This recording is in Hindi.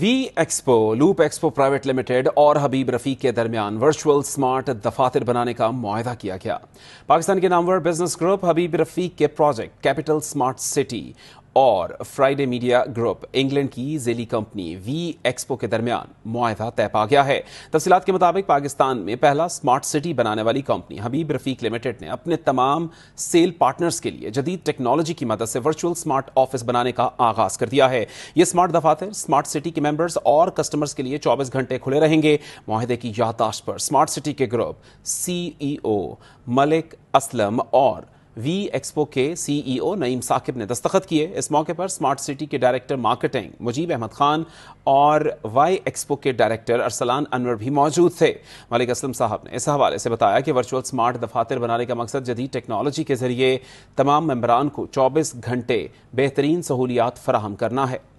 we Expo loop Expo private limited और हबीब रफीक के दरमियान वर्चुअल स्मार्ट दफातर बनाने का मुआदा किया गया पाकिस्तान के नामवर बिजनेस ग्रुप हबीब रफीक के प्रोजेक्ट कैपिटल स्मार्ट सिटी और फ्राइडे मीडिया ग्रुप इंग्लैंड की जेली कंपनी वी एक्सपो के दरमियान मुआदा तय पा गया है तफसीत के मुताबिक पाकिस्तान में पहला स्मार्ट सिटी बनाने वाली कंपनी हबीब रफीक लिमिटेड ने अपने तमाम सेल पार्टनर्स के लिए जदीद टेक्नोलॉजी की मदद से वर्चुअल स्मार्ट ऑफिस बनाने का आगाज कर दिया है ये स्मार्ट दफातर स्मार्ट सिटी के मेंबर्स और कस्टमर्स के लिए चौबीस घंटे खुले रहेंगे माहदे की यादाश्त पर स्मार्ट सिटी के group CEO e Malik Aslam और वी एक्सपो के सीईओ e नईम साकिब ने दस्तखत किए इस मौके पर स्मार्ट सिटी के डायरेक्टर मार्केटिंग मुजीब अहमद खान और वाई एक्सपो के डायरेक्टर अरसलान अनवर भी मौजूद थे मलिक असलम साहब ने इस हवाले से बताया कि वर्चुअल स्मार्ट दफातर बनाने का मकसद जदीद टेक्नोलॉजी के जरिए तमाम मम्बरान को चौबीस घंटे बेहतरीन सहूलियात फराहम करना है